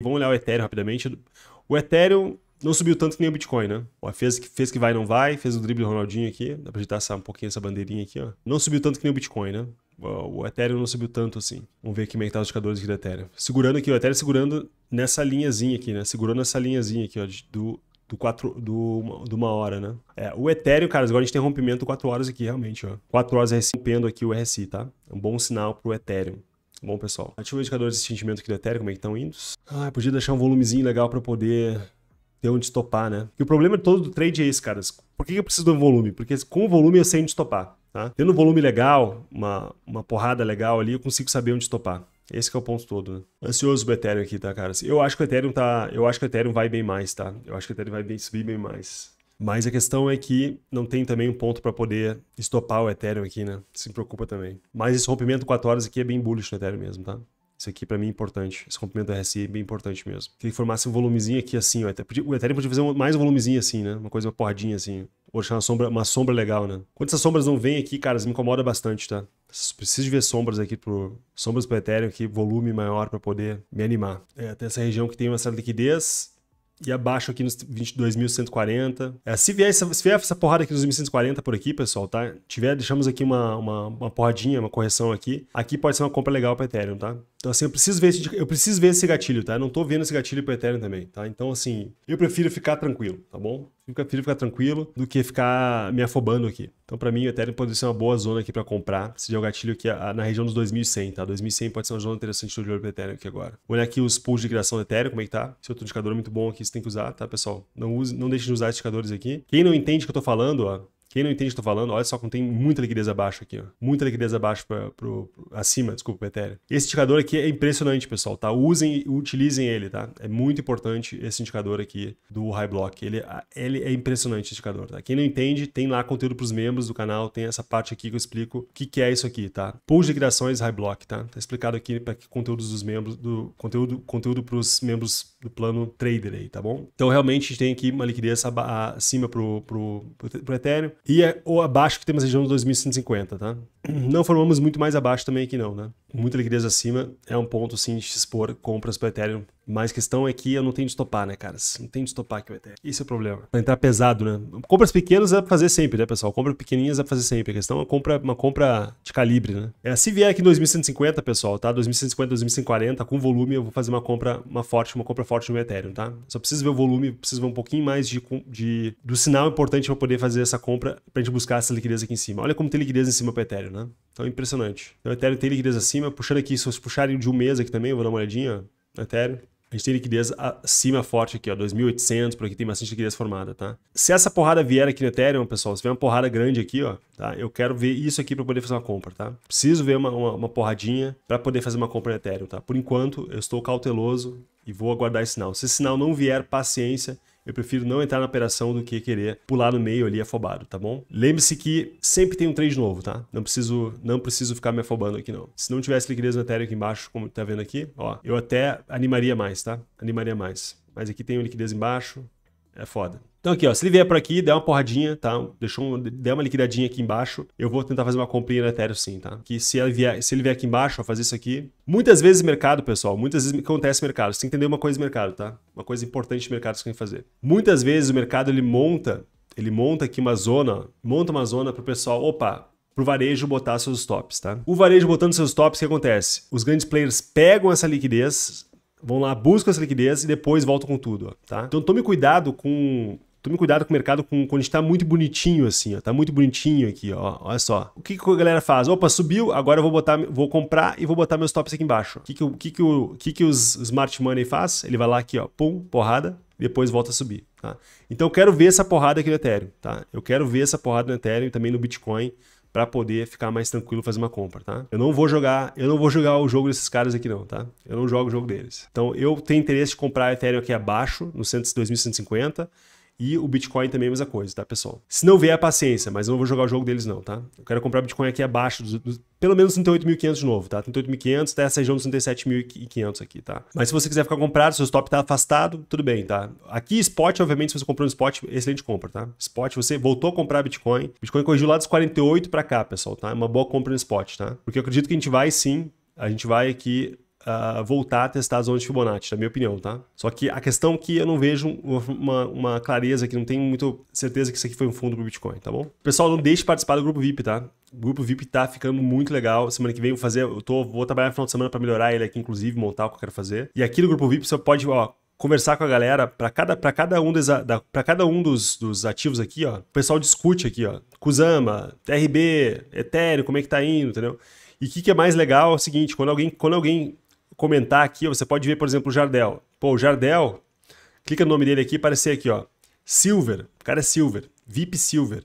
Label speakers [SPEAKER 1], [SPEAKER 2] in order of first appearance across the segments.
[SPEAKER 1] Vamos olhar o Ethereum rapidamente. O Ethereum não subiu tanto que nem o Bitcoin, né? fez, fez que vai não vai, fez o drible do Ronaldinho aqui. Dá pra agitar essa, um pouquinho essa bandeirinha aqui, ó. Não subiu tanto que nem o Bitcoin, né? O Ethereum não subiu tanto assim. Vamos ver aqui como é que tá os indicadores aqui do Ethereum. Segurando aqui, o Ethereum segurando nessa linhazinha aqui, né? Segurando essa linhazinha aqui, ó, do, do, quatro, do, do uma hora, né? É, o Ethereum, cara, agora a gente tem rompimento quatro horas aqui, realmente, ó. Quatro horas rompendo aqui o RSI, tá? É um bom sinal pro Ethereum. Bom, pessoal, ativa o indicador de sentimento Ethereum, como é que estão indo? Ah, podia deixar um volumezinho legal para poder ter onde estopar, né? E o problema todo do trade é esse, caras. Por que eu preciso de um volume? Porque com o volume eu sei onde estopar, tá? Tendo um volume legal, uma, uma porrada legal ali, eu consigo saber onde estopar. Esse é o ponto todo, né? Ansioso pro Ethereum aqui, tá, caras? Eu acho que o Ethereum tá... Eu acho que o Ethereum vai bem mais, tá? Eu acho que o Ethereum vai bem, subir bem mais. Mas a questão é que não tem também um ponto para poder estopar o Ethereum aqui, né? Se preocupa também. Mas esse rompimento 4 horas aqui é bem bullish no Ethereum mesmo, tá? Isso aqui para mim é importante. Esse rompimento da RSI é bem importante mesmo. Queria que formasse um volumezinho aqui assim, ó. O Ethereum podia fazer mais um volumezinho assim, né? Uma coisa, uma porradinha assim. Ou deixar uma sombra, uma sombra legal, né? Quando essas sombras não vêm aqui, cara, me incomoda bastante, tá? Preciso de ver sombras aqui pro... Sombras pro Ethereum aqui, volume maior para poder me animar. É, tem essa região que tem uma certa liquidez e abaixo aqui nos 22.140. É, se, vier essa, se vier essa porrada aqui nos 1.140 por aqui, pessoal, tá? Tiver, deixamos aqui uma, uma, uma porradinha, uma correção aqui. Aqui pode ser uma compra legal para Ethereum, tá? Então, assim, eu preciso ver esse, eu preciso ver esse gatilho, tá? Eu não tô vendo esse gatilho pro Ethereum também, tá? Então, assim, eu prefiro ficar tranquilo, tá bom? Eu prefiro ficar tranquilo do que ficar me afobando aqui. Então, para mim, o Ethereum pode ser uma boa zona aqui para comprar. Se der o gatilho aqui na região dos 2100, tá? 2100 pode ser uma zona interessante de olho pro Ethereum aqui agora. Olha aqui os pools de criação do Ethereum, como é que tá? Esse outro indicador é muito bom aqui, você tem que usar, tá, pessoal? Não, use, não deixe de usar esses indicadores aqui. Quem não entende o que eu tô falando, ó, quem não entende o que eu tô falando, olha só como tem muita liquidez abaixo aqui, ó. Muita liquidez abaixo para pro, pro, acima, desculpa, Ethereum. Esse indicador aqui é impressionante, pessoal, tá? Usem e utilizem ele, tá? É muito importante esse indicador aqui do High Block. Ele, ele é impressionante esse indicador, tá? Quem não entende, tem lá conteúdo para os membros do canal, tem essa parte aqui que eu explico o que, que é isso aqui, tá? Pool de liquidações High Block, tá? Tá explicado aqui para conteúdos dos membros do conteúdo conteúdo pros membros do plano trader aí, tá bom? Então realmente a gente tem aqui uma liquidez acima pro pro, pro, pro Ethereum e é ou abaixo que temos a região de 2.150, tá? Não formamos muito mais abaixo também aqui não, né? Muita liquidez acima é um ponto, sim, de expor compras para Ethereum mas a questão é que eu não tenho de estopar, né, cara? Não tenho de estopar aqui o ethereum Esse é o problema. Pra entrar pesado, né? Compras pequenas é pra fazer sempre, né, pessoal? Compras pequenininhas é pra fazer sempre. A questão é uma compra, uma compra de calibre, né? É, se vier aqui 2150, pessoal, tá? 2150, 2140, com volume, eu vou fazer uma compra, uma forte, uma compra forte no Ethereum, tá? Só preciso ver o volume, preciso ver um pouquinho mais de, de do sinal importante pra poder fazer essa compra, pra gente buscar essa liquidez aqui em cima. Olha como tem liquidez em cima pro Ethereum, né? Então é impressionante. Então, o Ethereum tem liquidez acima. Puxando aqui, se vocês puxarem de um mês aqui também, eu vou dar uma olhadinha. Ethereum. A gente tem liquidez acima forte aqui, ó, 2.800, por aqui tem bastante liquidez formada, tá? Se essa porrada vier aqui no Ethereum, pessoal, se vier uma porrada grande aqui, ó, tá? Eu quero ver isso aqui para poder fazer uma compra, tá? Preciso ver uma, uma, uma porradinha para poder fazer uma compra no Ethereum, tá? Por enquanto, eu estou cauteloso e vou aguardar esse sinal. Se esse sinal não vier, paciência, eu prefiro não entrar na operação do que querer pular no meio ali afobado, tá bom? Lembre-se que sempre tem um trade novo, tá? Não preciso, não preciso ficar me afobando aqui não. Se não tivesse liquidez no Ethereum aqui embaixo, como tá vendo aqui, ó, eu até animaria mais, tá? Animaria mais. Mas aqui tem liquidez embaixo, é foda. Então aqui, ó, se ele vier por aqui, der uma porradinha, tá? Deixou um, der uma liquidadinha aqui embaixo, eu vou tentar fazer uma comprinha no Ethereum sim, tá? Que se ele vier, se ele vier aqui embaixo, ó, fazer isso aqui. Muitas vezes mercado, pessoal, muitas vezes acontece mercado. Você tem que entender uma coisa do mercado, tá? Uma coisa importante do mercado que você tem que fazer. Muitas vezes o mercado ele monta, ele monta aqui uma zona, monta uma zona para o pessoal, opa, para o varejo botar seus stops, tá? O varejo botando seus stops, o que acontece? Os grandes players pegam essa liquidez, vão lá, buscam essa liquidez e depois voltam com tudo, tá? Então tome cuidado com Tome cuidado com o mercado com, quando está muito bonitinho assim, ó. Tá muito bonitinho aqui, ó. Olha só. O que, que a galera faz? Opa, subiu, agora eu vou botar, vou comprar e vou botar meus tops aqui embaixo. O que que, o, que, que, o, que que os smart money faz? Ele vai lá aqui, ó, pum, porrada, depois volta a subir, tá? Então eu quero ver essa porrada aqui no Ethereum, tá? Eu quero ver essa porrada no Ethereum e também no Bitcoin para poder ficar mais tranquilo fazer uma compra, tá? Eu não vou jogar, eu não vou jogar o jogo desses caras aqui não, tá? Eu não jogo o jogo deles. Então eu tenho interesse de comprar Ethereum aqui abaixo, no 2.150 e o Bitcoin também é a mesma coisa, tá, pessoal? Se não vier, a paciência, mas eu não vou jogar o jogo deles não, tá? Eu quero comprar Bitcoin aqui abaixo dos... dos pelo menos 38.500 de novo, tá? 38.500 até essa região dos 37.500 aqui, tá? Mas se você quiser ficar comprado, seu stop tá afastado, tudo bem, tá? Aqui, spot, obviamente, se você comprou no spot, excelente compra, tá? Spot, você voltou a comprar Bitcoin. Bitcoin corrigiu lá dos 48 para cá, pessoal, tá? É uma boa compra no spot, tá? Porque eu acredito que a gente vai sim a gente vai aqui uh, voltar a testar a zona de Fibonacci, na minha opinião, tá? Só que a questão é que eu não vejo uma, uma clareza aqui, não tenho muita certeza que isso aqui foi um fundo pro Bitcoin, tá bom? Pessoal, não deixe de participar do grupo VIP, tá? O grupo VIP tá ficando muito legal. Semana que vem eu vou fazer, eu tô, vou trabalhar no final de semana para melhorar ele aqui, inclusive, montar o que eu quero fazer. E aqui no grupo VIP você pode, ó, conversar com a galera para cada para cada um dos para cada um dos, dos ativos aqui, ó. O pessoal discute aqui, ó. Kusama, TRB, Ethereum, como é que tá indo, entendeu? E o que, que é mais legal é o seguinte, quando alguém quando alguém comentar aqui, você pode ver, por exemplo, o Jardel. Pô, o Jardel, clica no nome dele aqui, aparecer aqui, ó. Silver, o cara é Silver, VIP Silver. O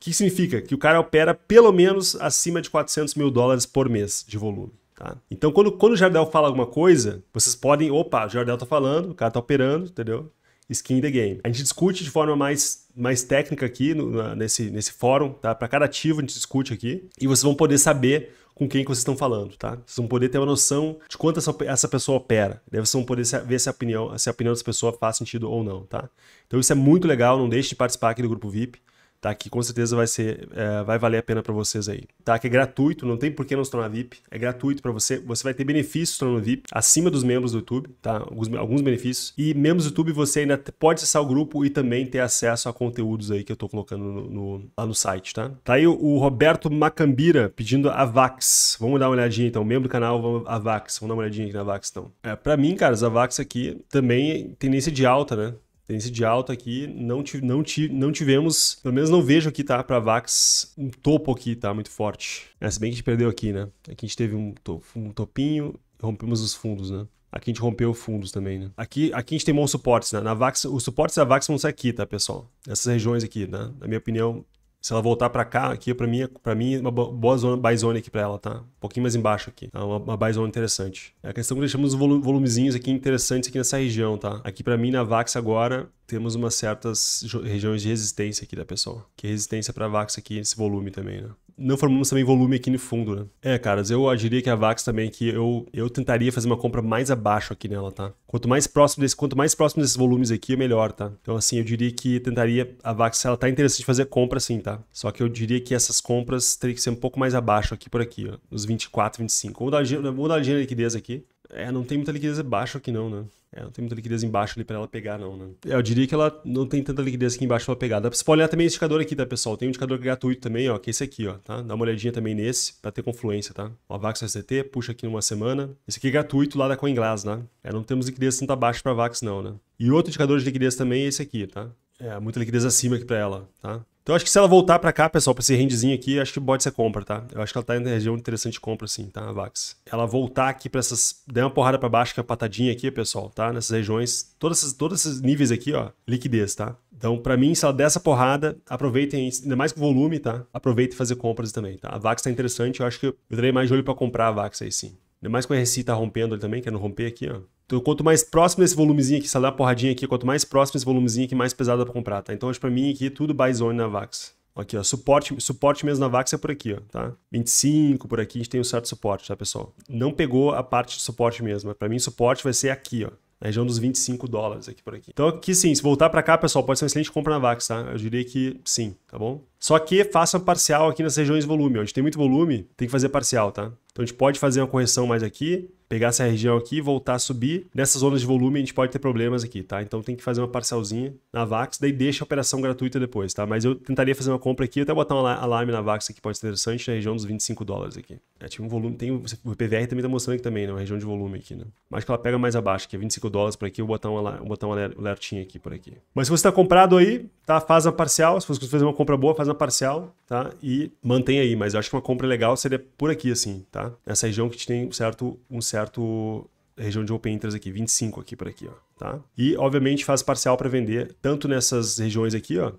[SPEAKER 1] que significa? Que o cara opera pelo menos acima de 400 mil dólares por mês de volume. Tá? Então, quando, quando o Jardel fala alguma coisa, vocês podem, opa, o Jardel tá falando, o cara tá operando, entendeu? skin in the game. A gente discute de forma mais, mais técnica aqui no, na, nesse, nesse fórum, tá? Para cada ativo a gente discute aqui e vocês vão poder saber com quem que vocês estão falando, tá? Vocês vão poder ter uma noção de quanto essa, essa pessoa opera. Daí vocês vão poder ver se a opinião, se a opinião dessa pessoa faz sentido ou não, tá? Então isso é muito legal, não deixe de participar aqui do grupo VIP tá? Que com certeza vai ser, é, vai valer a pena para vocês aí, tá? Que é gratuito, não tem por que não se tornar VIP, é gratuito para você, você vai ter benefícios tornando VIP acima dos membros do YouTube, tá? Alguns, alguns benefícios e membros do YouTube você ainda pode acessar o grupo e também ter acesso a conteúdos aí que eu tô colocando no, no, lá no site, tá? Tá aí o, Roberto Macambira pedindo a Vax, vamos dar uma olhadinha então, membro do canal, vamos, a Vax, vamos dar uma olhadinha aqui na Vax então. É, para mim, cara, a Vax aqui também é tendência de alta, né? Tendência de alta aqui, não, não, não tivemos, pelo menos não vejo aqui, tá? Para VAX, um topo aqui, tá? Muito forte. É, se bem que a gente perdeu aqui, né? Aqui a gente teve um, um topinho, rompemos os fundos, né? Aqui a gente rompeu fundos também, né? Aqui, aqui a gente tem bons suportes, né? Na VAX, os suportes da VAX vão ser aqui, tá, pessoal? Essas regiões aqui, né? Na minha opinião, se ela voltar para cá, aqui para mim, para mim é uma boa zona, buy zone aqui para ela, tá? Um pouquinho mais embaixo aqui. Tá? Uma, uma buy zone interessante. É a questão que deixamos os volumezinhos aqui interessantes aqui nessa região, tá? Aqui para mim na Vax agora temos umas certas regiões de resistência aqui da pessoa. Que resistência para Vax aqui nesse volume também, né? não formamos também volume aqui no fundo, né? É, caras, eu diria que a Vax também que eu, eu tentaria fazer uma compra mais abaixo aqui nela, tá? Quanto mais próximo desse, quanto mais próximo desses volumes aqui, é melhor, tá? Então assim, eu diria que tentaria a Vax, ela tá interessante fazer compra sim, tá? Só que eu diria que essas compras teria que ser um pouco mais abaixo aqui por aqui, ó, nos 24, 25. Vou dar, vou dar liquidez aqui. É, não tem muita liquidez abaixo aqui não, né? É, não tem muita liquidez embaixo ali para ela pegar, não, né? É, eu diria que ela não tem tanta liquidez aqui embaixo para pegar. Dá pra olhar também esse indicador aqui, tá, pessoal? Tem um indicador gratuito também, ó, que é esse aqui, ó, tá? Dá uma olhadinha também nesse, para ter confluência, tá? Ó, VAX SDT, puxa aqui numa semana. Esse aqui é gratuito lá da CoinGlass, né? É, não temos liquidez tanto abaixo para VAX, não, né? E outro indicador de liquidez também é esse aqui, tá? É, muita liquidez acima aqui para ela, tá? Então acho que se ela voltar para cá, pessoal, para esse rendezinho aqui, acho que pode ser compra, tá? Eu acho que ela tá em região interessante de compra, sim, tá? A Vax. Ela voltar aqui para essas... Der uma porrada para baixo, que é uma patadinha aqui, pessoal, tá? Nessas regiões. todos esses todos esses níveis aqui, ó, liquidez, tá? Então, para mim, se ela der essa porrada, aproveitem, ainda mais com volume, tá? Aproveitem fazer compras também, tá? A Vax tá interessante, eu acho que eu terei mais de olho para comprar a Vax aí, sim mais com a RSI tá rompendo ali também, querendo romper aqui, ó. Então, quanto mais próximo desse volumezinho aqui, se ela dar porradinha aqui, quanto mais próximo desse volumezinho aqui, mais pesado dá pra comprar, tá? Então, que pra mim aqui, tudo buy zone na VAX. Aqui, ó, suporte, suporte mesmo na Vax é por aqui, ó, tá? 25 por aqui, a gente tem um certo suporte, tá, pessoal? Não pegou a parte de suporte mesmo, para mim suporte vai ser aqui, ó, na região dos 25 dólares aqui por aqui. Então aqui sim, se voltar para cá, pessoal, pode ser uma excelente compra na Vax, tá? Eu diria que sim, tá bom? Só que faça parcial aqui nas regiões de volume, Onde A gente tem muito volume, tem que fazer parcial, tá? Então a gente pode fazer uma correção mais aqui pegar essa região aqui, voltar a subir. Nessas zonas de volume a gente pode ter problemas aqui, tá? Então tem que fazer uma parcialzinha na VAX, daí deixa a operação gratuita depois, tá? Mas eu tentaria fazer uma compra aqui, até botar um alarme na VAX aqui, pode ser interessante, na região dos 25 dólares aqui. É, tinha tipo, um volume, tem o PVR também tá mostrando aqui também, né? Uma região de volume aqui, né? Mas que ela pega mais abaixo, que é 25 dólares por aqui, eu vou botar um, vou botar um alertinho aqui por aqui. Mas se você tá comprado aí, tá? Faz uma parcial, se você fazer uma compra boa, faz uma parcial, tá? E mantém aí, mas eu acho que uma compra legal seria por aqui assim, tá? Nessa região que tem um certo um certo certo região de open interest aqui, 25 aqui por aqui, ó, tá? E obviamente faz parcial para vender tanto nessas regiões aqui, ó,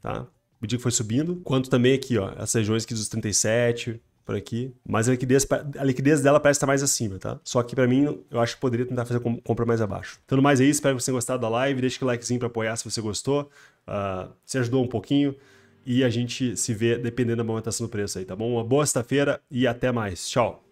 [SPEAKER 1] tá? O dia que foi subindo, quanto também aqui, ó, essas regiões aqui dos 37 por aqui, mas a liquidez, a liquidez dela parece estar mais acima, tá? Só que para mim, eu acho que poderia tentar fazer compra mais abaixo. tanto mais é isso, espero que você tenha gostado da live, deixa o likezinho para apoiar se você gostou, uh, se ajudou um pouquinho, e a gente se vê dependendo da movimentação do preço aí, tá bom? Uma boa sexta-feira e até mais. Tchau!